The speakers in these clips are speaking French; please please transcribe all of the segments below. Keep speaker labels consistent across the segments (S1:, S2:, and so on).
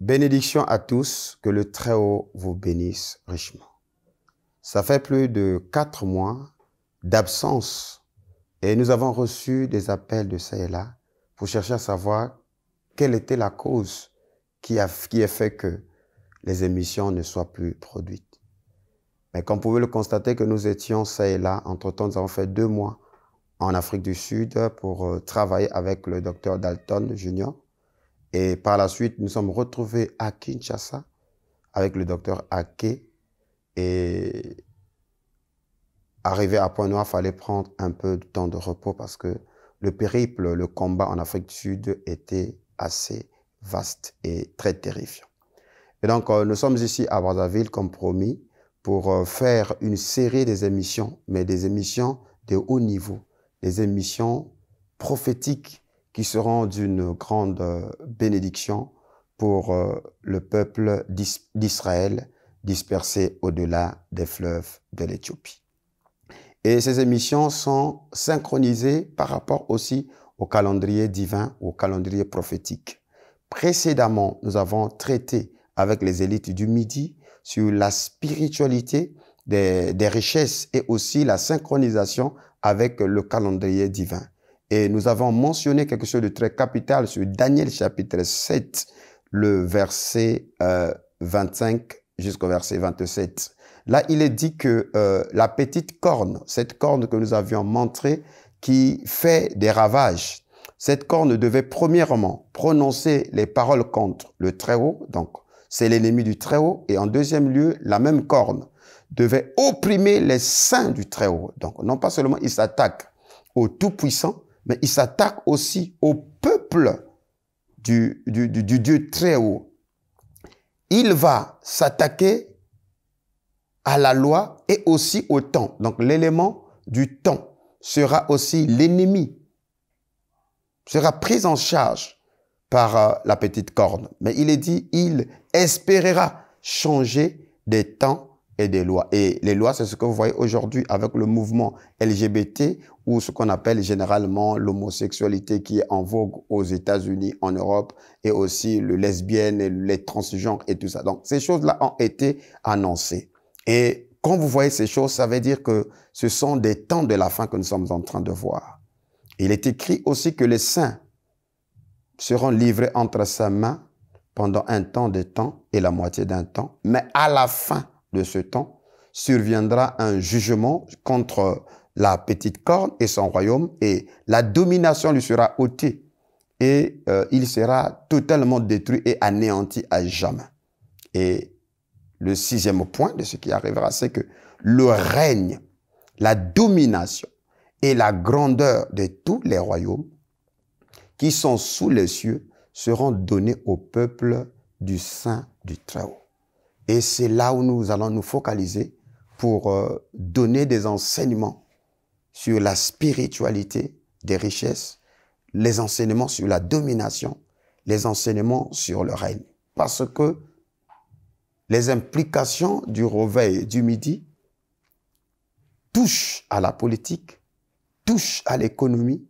S1: Bénédiction à tous, que le Très-Haut vous bénisse richement. Ça fait plus de quatre mois d'absence et nous avons reçu des appels de ça et là pour chercher à savoir quelle était la cause qui a, qui fait que les émissions ne soient plus produites. Mais comme vous pouvez le constater que nous étions ça et là, entre-temps nous avons fait deux mois en Afrique du Sud pour euh, travailler avec le docteur Dalton Junior et par la suite, nous sommes retrouvés à Kinshasa avec le docteur Ake. Et arrivé à Point Noir, fallait prendre un peu de temps de repos parce que le périple, le combat en Afrique du Sud était assez vaste et très terrifiant. Et donc, euh, nous sommes ici à Brazzaville, comme promis, pour euh, faire une série des émissions, mais des émissions de haut niveau, des émissions prophétiques qui seront d'une grande euh, bénédiction pour euh, le peuple d'Israël dispersé au-delà des fleuves de l'Éthiopie. Et ces émissions sont synchronisées par rapport aussi au calendrier divin, au calendrier prophétique. Précédemment, nous avons traité avec les élites du Midi sur la spiritualité des, des richesses et aussi la synchronisation avec le calendrier divin. Et nous avons mentionné quelque chose de très capital sur Daniel chapitre 7, le verset 25 euh, jusqu'au verset 27. Là, il est dit que euh, la petite corne, cette corne que nous avions montrée, qui fait des ravages, cette corne devait premièrement prononcer les paroles contre le Très-Haut, donc c'est l'ennemi du Très-Haut, et en deuxième lieu, la même corne devait opprimer les saints du Très-Haut. Donc non pas seulement il s'attaque au Tout-Puissant, mais il s'attaque aussi au peuple du, Dieu très haut. Il va s'attaquer à la loi et aussi au temps. Donc l'élément du temps sera aussi l'ennemi, sera pris en charge par euh, la petite corne. Mais il est dit, il espérera changer des temps et des lois. Et les lois, c'est ce que vous voyez aujourd'hui avec le mouvement LGBT ou ce qu'on appelle généralement l'homosexualité qui est en vogue aux États-Unis, en Europe, et aussi le lesbienne et les transgenres et tout ça. Donc ces choses-là ont été annoncées. Et quand vous voyez ces choses, ça veut dire que ce sont des temps de la fin que nous sommes en train de voir. Il est écrit aussi que les saints seront livrés entre sa main pendant un temps de temps et la moitié d'un temps, mais à la fin, de ce temps, surviendra un jugement contre la petite corne et son royaume, et la domination lui sera ôtée, et euh, il sera totalement détruit et anéanti à jamais. Et le sixième point de ce qui arrivera, c'est que le règne, la domination et la grandeur de tous les royaumes qui sont sous les cieux seront donnés au peuple du Saint du Très-Haut. Et c'est là où nous allons nous focaliser pour euh, donner des enseignements sur la spiritualité des richesses, les enseignements sur la domination, les enseignements sur le règne. Parce que les implications du réveil du midi touchent à la politique, touchent à l'économie,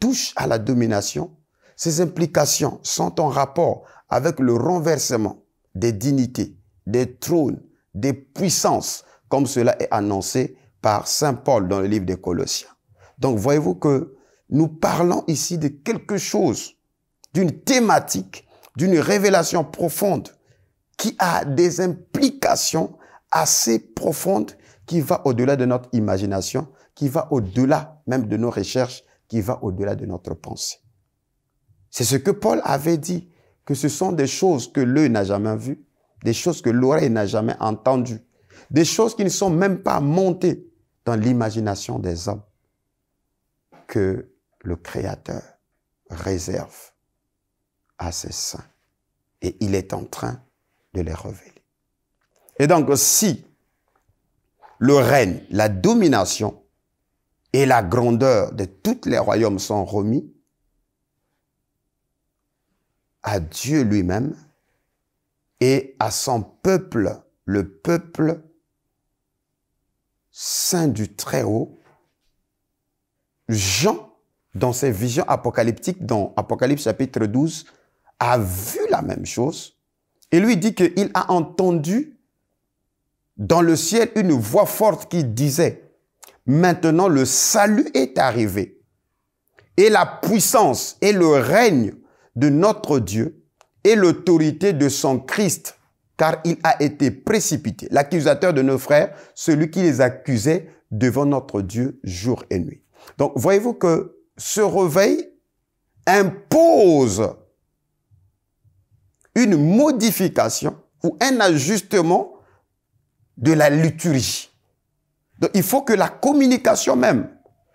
S1: touchent à la domination. Ces implications sont en rapport avec le renversement des dignités des trônes, des puissances, comme cela est annoncé par Saint Paul dans le livre des Colossiens. Donc voyez-vous que nous parlons ici de quelque chose, d'une thématique, d'une révélation profonde qui a des implications assez profondes qui va au-delà de notre imagination, qui va au-delà même de nos recherches, qui va au-delà de notre pensée. C'est ce que Paul avait dit, que ce sont des choses que l'œil n'a jamais vues, des choses que l'oreille n'a jamais entendues, des choses qui ne sont même pas montées dans l'imagination des hommes, que le Créateur réserve à ses saints. Et il est en train de les révéler. Et donc si le règne, la domination et la grandeur de tous les royaumes sont remis à Dieu lui-même, et à son peuple, le peuple saint du Très-Haut. Jean, dans ses visions apocalyptiques, dans Apocalypse chapitre 12, a vu la même chose. Et lui dit qu'il a entendu dans le ciel une voix forte qui disait, maintenant le salut est arrivé, et la puissance et le règne de notre Dieu, et l'autorité de son Christ, car il a été précipité, l'accusateur de nos frères, celui qui les accusait devant notre Dieu jour et nuit. Donc, voyez-vous que ce réveil impose une modification ou un ajustement de la liturgie. Donc, il faut que la communication même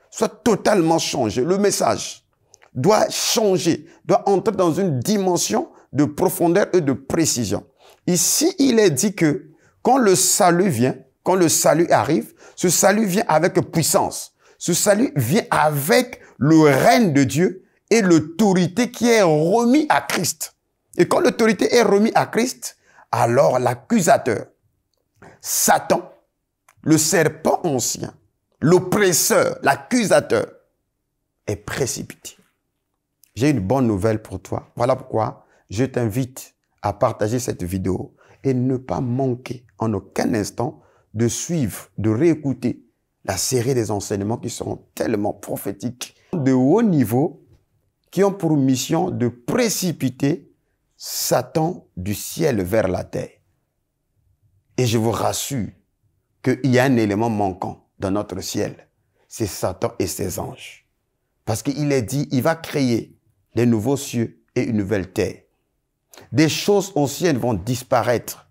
S1: soit totalement changée. Le message doit changer, doit entrer dans une dimension de profondeur et de précision. Ici, il est dit que quand le salut vient, quand le salut arrive, ce salut vient avec puissance. Ce salut vient avec le règne de Dieu et l'autorité qui est remis à Christ. Et quand l'autorité est remis à Christ, alors l'accusateur, Satan, le serpent ancien, l'oppresseur, l'accusateur, est précipité. J'ai une bonne nouvelle pour toi. Voilà pourquoi je t'invite à partager cette vidéo et ne pas manquer en aucun instant de suivre, de réécouter la série des enseignements qui seront tellement prophétiques de haut niveau qui ont pour mission de précipiter Satan du ciel vers la terre. Et je vous rassure qu'il y a un élément manquant dans notre ciel. C'est Satan et ses anges. Parce qu'il est dit, il va créer des nouveaux cieux et une nouvelle terre. Des choses anciennes vont disparaître,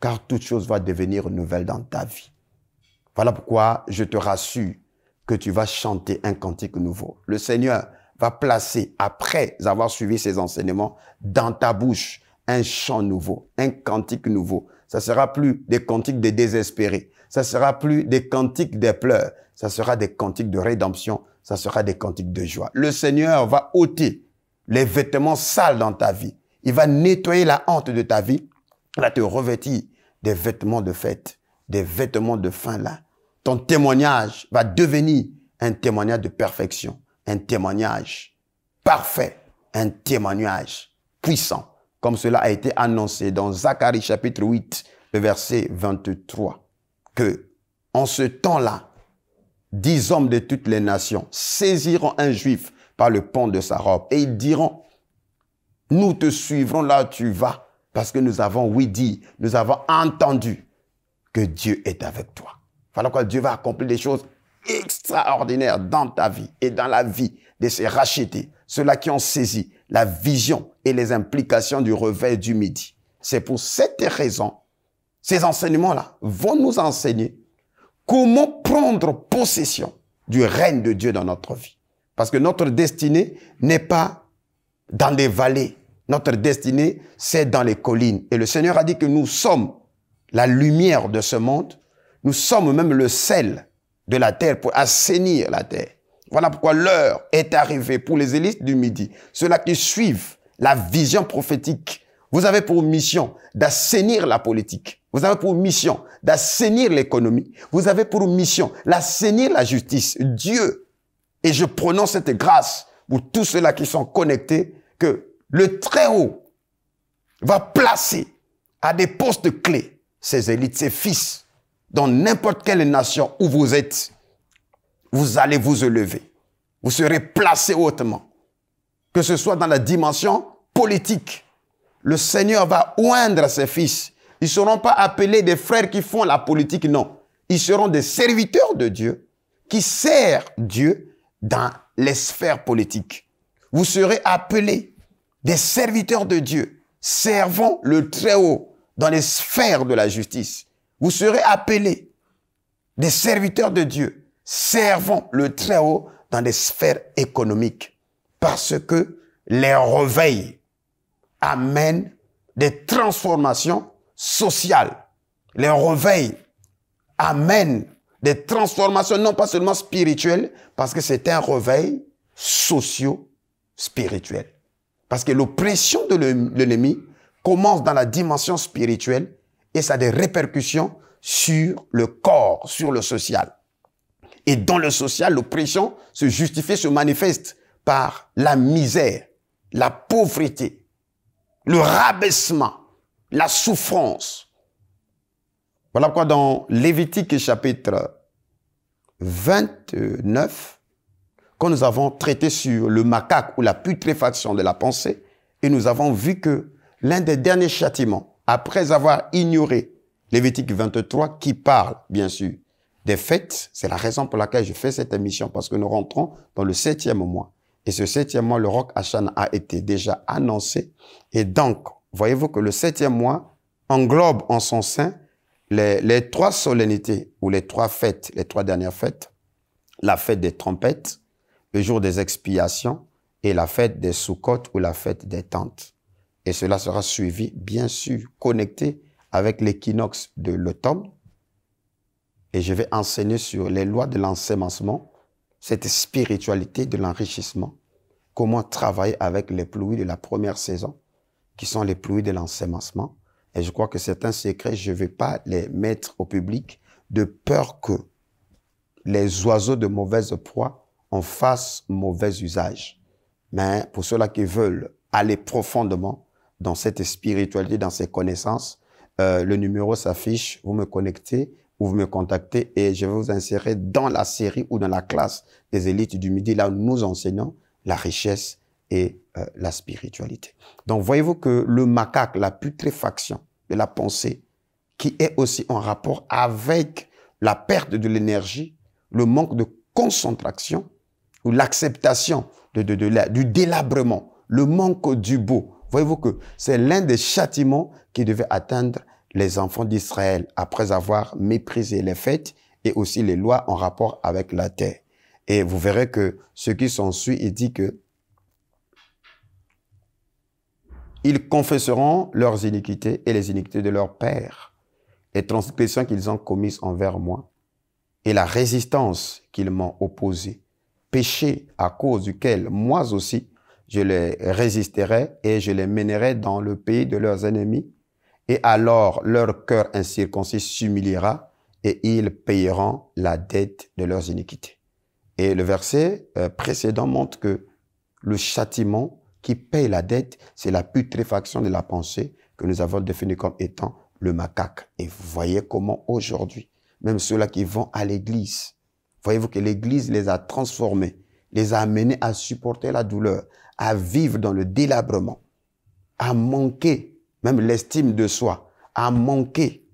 S1: car toute chose va devenir nouvelle dans ta vie. Voilà pourquoi je te rassure que tu vas chanter un cantique nouveau. Le Seigneur va placer, après avoir suivi ses enseignements, dans ta bouche un chant nouveau, un cantique nouveau. Ça sera plus des cantiques des désespérés. Ça sera plus des cantiques des pleurs. Ça sera des cantiques de rédemption. Ça sera des cantiques de joie. Le Seigneur va ôter les vêtements sales dans ta vie il va nettoyer la honte de ta vie. Il va te revêtir des vêtements de fête, des vêtements de fin là. Ton témoignage va devenir un témoignage de perfection, un témoignage parfait, un témoignage puissant, comme cela a été annoncé dans Zacharie chapitre 8, le verset 23, que en ce temps-là, dix hommes de toutes les nations saisiront un juif par le pont de sa robe et ils diront, nous te suivrons là où tu vas parce que nous avons oui dit, nous avons entendu que Dieu est avec toi. Voilà quoi Dieu va accomplir des choses extraordinaires dans ta vie et dans la vie de ces rachetés, ceux-là qui ont saisi la vision et les implications du revers du midi. C'est pour cette raison, ces enseignements-là vont nous enseigner comment prendre possession du règne de Dieu dans notre vie. Parce que notre destinée n'est pas dans les vallées. Notre destinée, c'est dans les collines. Et le Seigneur a dit que nous sommes la lumière de ce monde. Nous sommes même le sel de la terre pour assainir la terre. Voilà pourquoi l'heure est arrivée pour les élites du midi, ceux qui suivent la vision prophétique. Vous avez pour mission d'assainir la politique. Vous avez pour mission d'assainir l'économie. Vous avez pour mission d'assainir la justice. Dieu, et je prononce cette grâce pour tous ceux-là qui sont connectés, que le Très-Haut va placer à des postes clés ses élites, ses fils, dans n'importe quelle nation où vous êtes. Vous allez vous élever. Vous serez placés hautement. Que ce soit dans la dimension politique. Le Seigneur va oindre ses fils. Ils ne seront pas appelés des frères qui font la politique, non. Ils seront des serviteurs de Dieu qui sert Dieu dans les sphères politiques. Vous serez appelés des serviteurs de Dieu, servant le Très-Haut dans les sphères de la justice. Vous serez appelés des serviteurs de Dieu, servant le Très-Haut dans les sphères économiques. Parce que les réveils amènent des transformations sociales. Les réveils amènent des transformations, non pas seulement spirituelles, parce que c'est un réveil socio-spirituel. Parce que l'oppression de l'ennemi commence dans la dimension spirituelle et ça a des répercussions sur le corps, sur le social. Et dans le social, l'oppression se justifie, se manifeste par la misère, la pauvreté, le rabaissement, la souffrance. Voilà pourquoi dans Lévitique chapitre 29 quand nous avons traité sur le macaque ou la putréfaction de la pensée et nous avons vu que l'un des derniers châtiments, après avoir ignoré Lévitique 23 qui parle, bien sûr, des fêtes, c'est la raison pour laquelle je fais cette émission parce que nous rentrons dans le septième mois. Et ce septième mois, le roc Hachan a été déjà annoncé. Et donc, voyez-vous que le septième mois englobe en son sein les, trois solennités ou les trois fêtes, les trois dernières fêtes, la fête des trompettes, le jour des expiations et la fête des soukottes ou la fête des tentes. Et cela sera suivi, bien sûr, connecté avec l'équinoxe de l'automne. Et je vais enseigner sur les lois de l'ensemencement, cette spiritualité de l'enrichissement, comment travailler avec les pluies de la première saison, qui sont les pluies de l'ensemencement, et je crois que certains secrets, je ne vais pas les mettre au public de peur que les oiseaux de mauvaise proie en fassent mauvais usage. Mais pour ceux-là qui veulent aller profondément dans cette spiritualité, dans ces connaissances, euh, le numéro s'affiche, vous me connectez, vous me contactez et je vais vous insérer dans la série ou dans la classe des élites du midi, là où nous enseignons la richesse et euh, la spiritualité. Donc voyez-vous que le macaque, la putréfaction de la pensée, qui est aussi en rapport avec la perte de l'énergie, le manque de concentration ou l'acceptation de, du délabrement, le manque du beau. Voyez-vous que c'est l'un des châtiments qui devait atteindre les enfants d'Israël après avoir méprisé les fêtes et aussi les lois en rapport avec la terre. Et vous verrez que ce qui s'ensuit, il dit que Ils confesseront leurs iniquités et les iniquités de leurs pères, les transgressions qu'ils ont commises envers moi et la résistance qu'ils m'ont opposée. Péché à cause duquel moi aussi je les résisterai et je les mènerai dans le pays de leurs ennemis. Et alors leur cœur incirconcis s'humiliera et ils payeront la dette de leurs iniquités. Et le verset euh, précédent montre que le châtiment qui paye la dette, c'est la putréfaction de la pensée que nous avons définie comme étant le macaque. Et vous voyez comment aujourd'hui, même ceux-là qui vont à l'église, voyez-vous que l'église les a transformés, les a amenés à supporter la douleur, à vivre dans le délabrement, à manquer même l'estime de soi, à manquer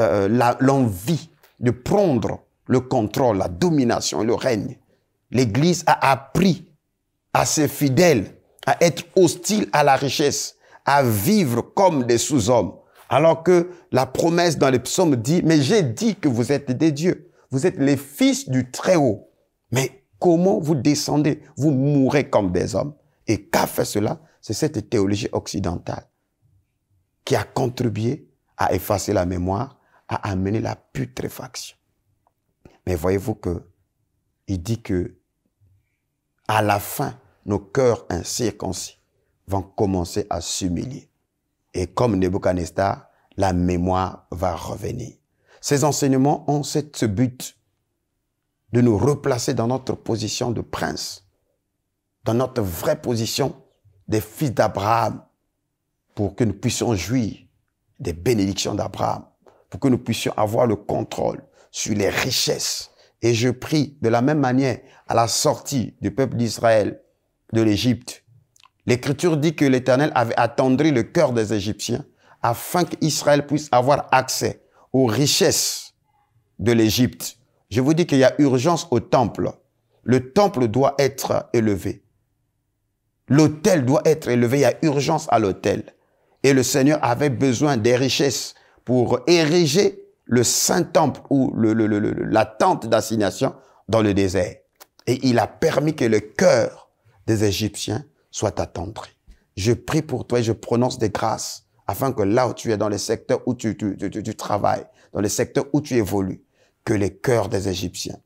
S1: euh, euh, l'envie de prendre le contrôle, la domination, le règne. L'église a appris à ses fidèles à être hostile à la richesse, à vivre comme des sous-hommes. Alors que la promesse dans les psaumes dit, mais j'ai dit que vous êtes des dieux, vous êtes les fils du Très-Haut. Mais comment vous descendez Vous mourrez comme des hommes. Et qu'a fait cela C'est cette théologie occidentale qui a contribué à effacer la mémoire, à amener la putréfaction. Mais voyez-vous que il dit que à la fin, nos cœurs incirconcis vont commencer à s'humilier. Et comme Nebuchadnezzar, la mémoire va revenir. Ces enseignements ont ce but de nous replacer dans notre position de prince, dans notre vraie position des fils d'Abraham, pour que nous puissions jouir des bénédictions d'Abraham, pour que nous puissions avoir le contrôle sur les richesses. Et je prie de la même manière à la sortie du peuple d'Israël de l'Égypte. L'Écriture dit que l'Éternel avait attendri le cœur des Égyptiens afin qu'Israël puisse avoir accès aux richesses de l'Égypte. Je vous dis qu'il y a urgence au temple. Le temple doit être élevé. L'autel doit être élevé. Il y a urgence à l'autel. Et le Seigneur avait besoin des richesses pour ériger le saint temple ou la tente d'assignation dans le désert. Et il a permis que le cœur des Égyptiens soient attendris. Je prie pour toi et je prononce des grâces afin que là où tu es, dans les secteurs où tu, travailles, dans les secteurs où tu évolues, que les cœurs des Égyptiens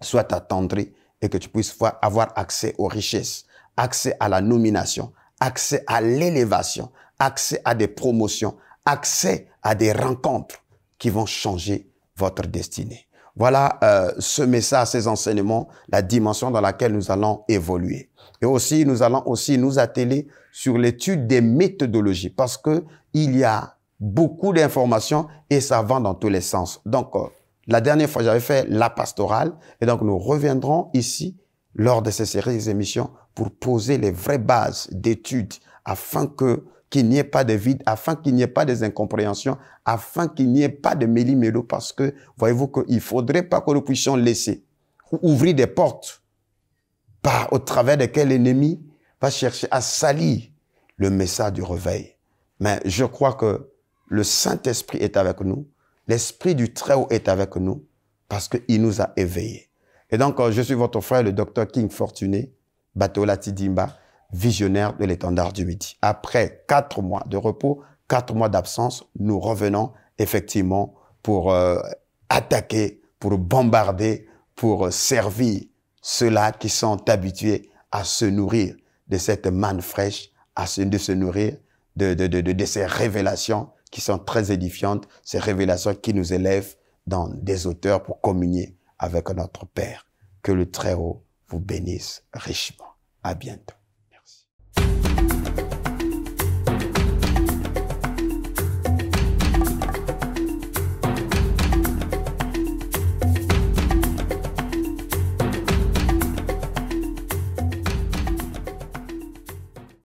S1: soient attendris et que tu puisses avoir accès aux richesses, accès à la nomination, accès à l'élévation, accès à des promotions, accès à des rencontres qui vont changer votre destinée. Voilà euh, ce message, ces enseignements, la dimension dans laquelle nous allons évoluer. Et aussi, nous allons aussi nous atteler sur l'étude des méthodologies parce que il y a beaucoup d'informations et ça va dans tous les sens. Donc, euh, la dernière fois, j'avais fait la pastorale et donc nous reviendrons ici lors de ces séries d'émissions pour poser les vraies bases d'études afin que qu'il n'y ait pas de vide, afin qu'il n'y ait pas des incompréhensions, afin qu'il n'y ait pas de méli-mélo, parce que, voyez-vous, qu'il ne faudrait pas que nous puissions laisser ou ouvrir des portes au travers desquelles l'ennemi va chercher à salir le message du réveil. Mais je crois que le Saint-Esprit est avec nous, l'Esprit du Très-Haut est avec nous, parce qu'il nous a éveillés. Et donc, euh, je suis votre frère, le docteur King Fortuné, Batola Tidimba visionnaire de l'étendard du midi. Après quatre mois de repos, quatre mois d'absence, nous revenons effectivement pour euh, attaquer, pour bombarder, pour servir ceux-là qui sont habitués à se nourrir de cette manne fraîche, à se, de se nourrir de, de, ces révélations qui sont très édifiantes, ces révélations qui nous élèvent dans des auteurs pour communier avec notre Père. Que le Très-Haut vous bénisse richement. À bientôt.